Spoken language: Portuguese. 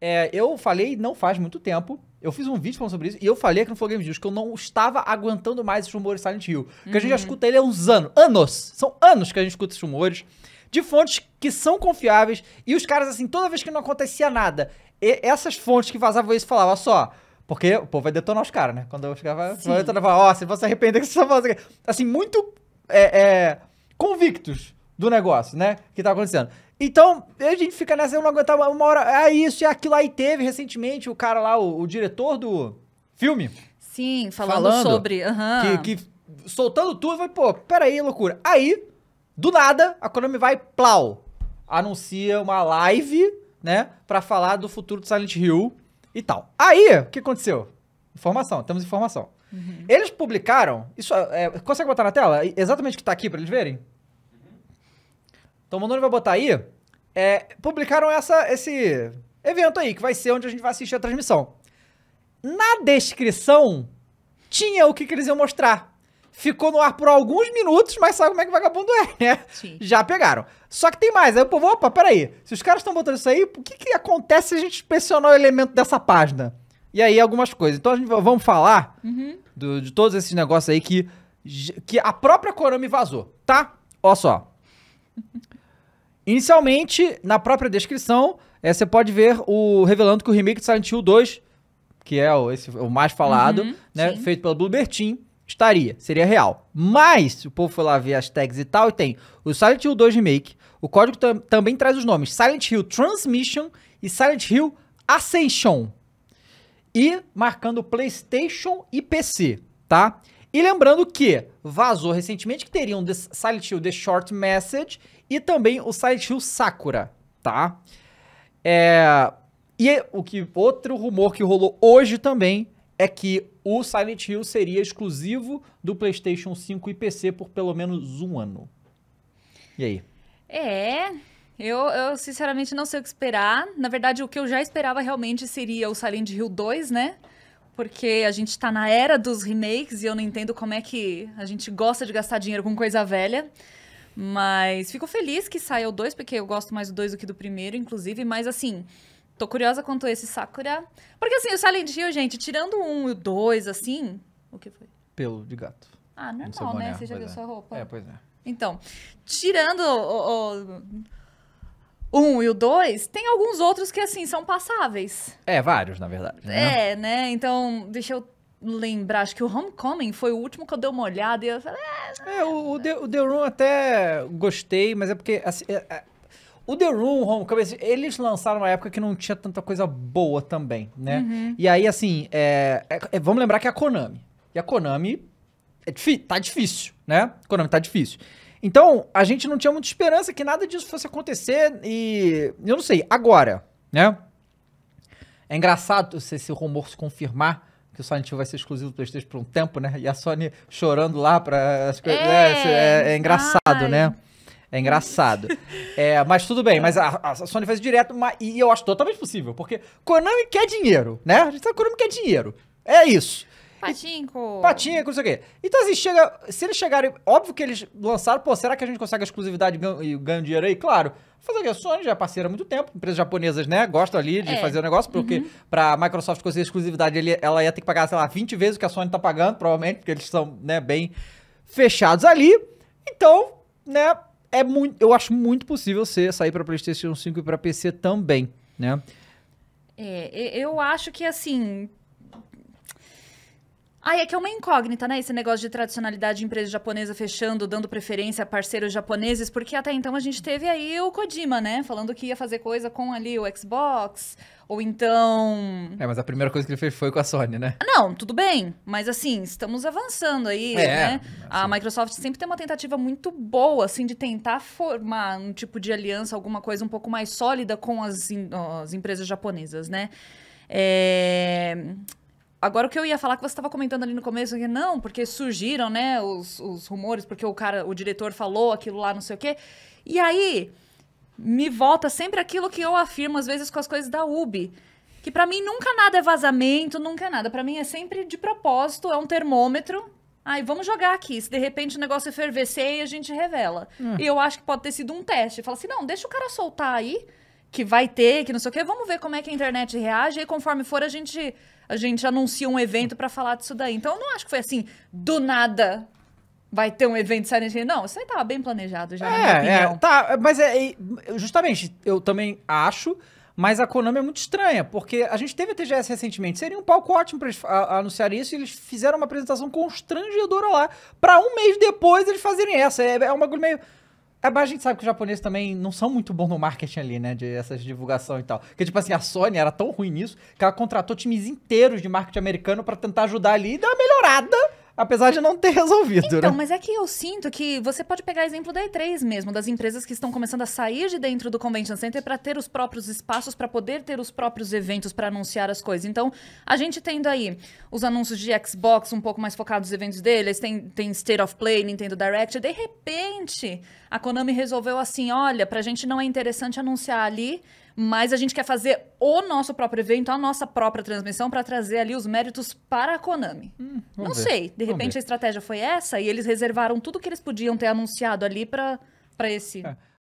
É, eu falei não faz muito tempo. Eu fiz um vídeo falando sobre isso e eu falei aqui no Flow Game News que eu não estava aguentando mais esses rumores Silent Hill. Porque uhum. a gente já uhum. escuta ele há uns anos. Anos! São anos que a gente escuta esses rumores. De fontes que são confiáveis. E os caras, assim, toda vez que não acontecia nada, e essas fontes que vazavam isso falavam só. Porque o povo vai detonar os caras, né? Quando eu chegava, vai detonar, ó, oh, se você arrepender que você tá fazendo. Assim, muito é, é, convictos do negócio, né? Que tá acontecendo. Então, a gente fica nessa, eu não aguentava uma hora. É isso, é aquilo aí teve recentemente o cara lá, o, o diretor do filme. Sim, falando, falando sobre. Uhum. Que, que, soltando tudo, vai, pô, peraí, loucura. Aí, do nada, a Konami vai, plau, anuncia uma live, né, pra falar do futuro do Silent Hill e tal. Aí, o que aconteceu? Informação, temos informação. Uhum. Eles publicaram. Isso, é, consegue botar na tela? Exatamente o que tá aqui pra eles verem? Então o Manone vai botar aí. É, publicaram essa, esse evento aí, que vai ser onde a gente vai assistir a transmissão. Na descrição, tinha o que, que eles iam mostrar. Ficou no ar por alguns minutos, mas sabe como é que vagabundo é, né? Sim. Já pegaram. Só que tem mais. Aí o povo, opa, peraí. Se os caras estão botando isso aí, o que, que acontece se a gente inspecionar o elemento dessa página? E aí algumas coisas. Então a gente vamos falar uhum. do, de todos esses negócios aí que, que a própria Konami vazou, tá? Ó só. Inicialmente, na própria descrição, é, você pode ver o revelando que o remake de Silent Hill 2, que é o, esse, o mais falado, uhum, né, feito pela Bluebird Team, estaria, seria real. Mas o povo foi lá ver as tags e tal e tem o Silent Hill 2 Remake. O código tam também traz os nomes Silent Hill Transmission e Silent Hill Ascension. E marcando PlayStation e PC, tá? E lembrando que vazou recentemente que teriam um Silent Hill The Short Message e também o Hill Sakura, tá? É... E o que outro rumor que rolou hoje também é que o Silent Hill seria exclusivo do PlayStation 5 e PC por pelo menos um ano. E aí? É, eu, eu sinceramente não sei o que esperar. Na verdade, o que eu já esperava realmente seria o Silent Hill 2, né? Porque a gente tá na era dos remakes e eu não entendo como é que a gente gosta de gastar dinheiro com coisa velha. Mas fico feliz que saia o 2, porque eu gosto mais do 2 do que do primeiro, inclusive. Mas assim, tô curiosa quanto esse Sakura. Porque assim, o Silent Hill, gente, tirando um e o 2, assim. O que foi? Pelo de gato. Ah, normal, né? Você já viu é. sua roupa? É, pois é. Então, tirando o, o, e o dois tem alguns outros que, assim, são passáveis. É, vários, na verdade. Né? É, né? Então, deixa eu lembrar, acho que o Homecoming foi o último que eu dei uma olhada e eu falei. Ah, é, o, o, The, o The Room até gostei, mas é porque. Assim, é, é, o The Room, o Homecoming, assim, eles lançaram uma época que não tinha tanta coisa boa também, né? Uhum. E aí, assim, é, é, é vamos lembrar que é a Konami. E a Konami é tá difícil, né? A Konami tá difícil. Então, a gente não tinha muita esperança que nada disso fosse acontecer e. Eu não sei, agora, né? É engraçado se esse rumor se confirmar que o Silent Hill vai ser exclusivo do PlayStation por um tempo, né? E a Sony chorando lá para as coisas. É é, é, é, engraçado, Ai. né? É engraçado. é, mas tudo bem, mas a, a Sony fez direto, mas, e eu acho totalmente possível, porque Konami quer dinheiro, né? A gente sabe que Konami quer dinheiro. É isso. Patinco. Patinho, não sei o quê. Então, assim, chega, se eles chegarem. Óbvio que eles lançaram, pô, será que a gente consegue exclusividade e ganha, dinheiro aí? Claro. Fazer o que? A Sony já é parceira há muito tempo. Empresas japonesas, né? Gostam ali de é. fazer o negócio, porque uhum. pra Microsoft conseguir exclusividade, ela ia ter que pagar, sei lá, 20 vezes o que a Sony tá pagando, provavelmente, porque eles são, né, bem fechados ali. Então, né, é muito, eu acho muito possível você sair para PlayStation 5 e para PC também, né? É, eu acho que assim, ah, é que é uma incógnita, né? Esse negócio de tradicionalidade de empresa japonesa fechando, dando preferência a parceiros japoneses, porque até então a gente teve aí o Kojima, né? Falando que ia fazer coisa com ali o Xbox, ou então. É, mas a primeira coisa que ele fez foi com a Sony, né? Não, tudo bem. Mas assim, estamos avançando aí, é, né? Assim. A Microsoft sempre tem uma tentativa muito boa, assim, de tentar formar um tipo de aliança, alguma coisa um pouco mais sólida com as, as empresas japonesas, né? É. Agora, o que eu ia falar que você estava comentando ali no começo, que não, porque surgiram, né, os, os rumores, porque o cara, o diretor falou aquilo lá, não sei o quê. E aí, me volta sempre aquilo que eu afirmo, às vezes, com as coisas da UB. Que para mim nunca nada é vazamento, nunca é nada. para mim é sempre de propósito, é um termômetro. Aí vamos jogar aqui. Se de repente o negócio efervescer e a gente revela. Hum. E eu acho que pode ter sido um teste. Fala assim: não, deixa o cara soltar aí que vai ter, que não sei o quê. Vamos ver como é que a internet reage. E conforme for, a gente, a gente anuncia um evento para falar disso daí. Então eu não acho que foi assim, do nada vai ter um evento Silent assim. Hill. Não, isso aí tava bem planejado já, é, é tá, mas é, justamente, eu também acho, mas a Konami é muito estranha, porque a gente teve a TGS recentemente, seria um palco ótimo pra eles anunciar isso, e eles fizeram uma apresentação constrangedora lá, para um mês depois eles fazerem essa. É, é uma coisa meio... É, mas a gente sabe que os japoneses também não são muito bons no marketing ali, né? De essas divulgação e tal. Porque, tipo assim, a Sony era tão ruim nisso que ela contratou times inteiros de marketing americano para tentar ajudar ali e dar uma melhorada apesar de não ter resolvido, então, né? mas é que eu sinto que você pode pegar exemplo da E3 mesmo, das empresas que estão começando a sair de dentro do convention center para ter os próprios espaços, para poder ter os próprios eventos para anunciar as coisas. Então, a gente tendo aí os anúncios de Xbox um pouco mais focados nos eventos deles, tem, tem State of Play, Nintendo Direct, de repente a Konami resolveu assim, olha, para a gente não é interessante anunciar ali, mas a gente quer fazer o nosso próprio evento, a nossa própria transmissão, para trazer ali os méritos para a Konami. Hum, não ver. sei, de vamos repente ver. a estratégia foi essa e eles reservaram tudo que eles podiam ter anunciado ali para esse. É.